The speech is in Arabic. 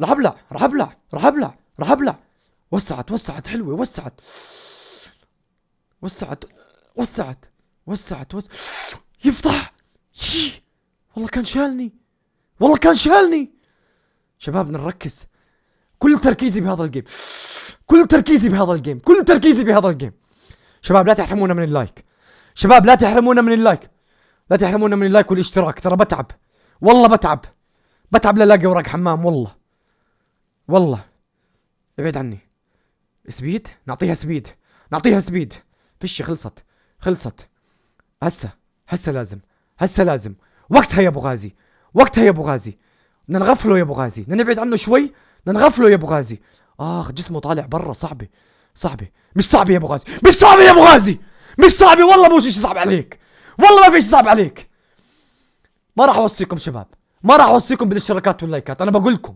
راح ابلع راح ابلع راح ابلع راح ابلع وسعت وسعت حلوه وسعت وسعت وسعت وسعت وسعت يفتح والله كان شالني والله كان شالني شباب نركز كل تركيزي بهذا الجيم كل تركيزي بهذا الجيم كل تركيزي بهذا الجيم شباب لا تحرمونا من اللايك شباب لا تحرمونا من اللايك لا تحرمونا من اللايك والاشتراك ترى بتعب والله بتعب بتعب للاقي وراك حمام والله والله ابعد عني سبيد نعطيها سبيد نعطيها سبيد فيش خلصت خلصت هسه هسه لازم هسه لازم وقتها يا ابو غازي وقتها يا ابو غازي بدنا نغفله يا ابو غازي بدنا نبعد عنه شوي بدنا نغفله يا ابو غازي اخ جسمه طالع برا صعبه صعبه مش صعبه يا ابو غازي مش صعبه يا ابو غازي مش صعبه والله مو شيء صعب عليك والله ما في شيء صعب عليك ما راح اوصيكم شباب ما راح اوصيكم بالاشتراكات واللايكات انا بقول لكم